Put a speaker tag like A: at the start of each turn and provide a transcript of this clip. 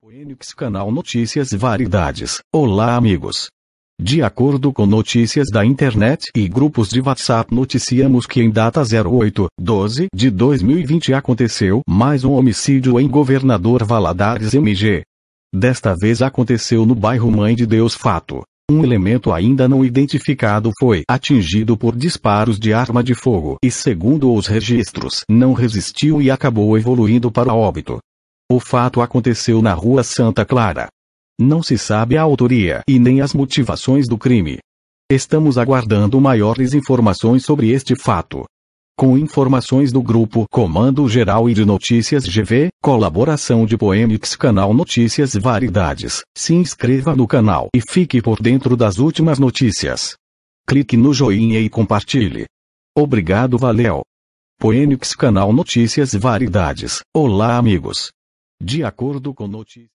A: Poenix Canal Notícias Variedades. Olá, amigos. De acordo com notícias da internet e grupos de WhatsApp, noticiamos que em data 08, 12 de 2020 aconteceu mais um homicídio em Governador Valadares MG. Desta vez aconteceu no bairro Mãe de Deus Fato. Um elemento ainda não identificado foi atingido por disparos de arma de fogo e, segundo os registros, não resistiu e acabou evoluindo para óbito. O fato aconteceu na rua Santa Clara. Não se sabe a autoria e nem as motivações do crime. Estamos aguardando maiores informações sobre este fato. Com informações do Grupo Comando Geral e de Notícias GV, colaboração de Poemix Canal Notícias Variedades, se inscreva no canal e fique por dentro das últimas notícias. Clique no joinha e compartilhe. Obrigado valeu! Poemix Canal Notícias Variedades, olá amigos!
B: De acordo com notícias.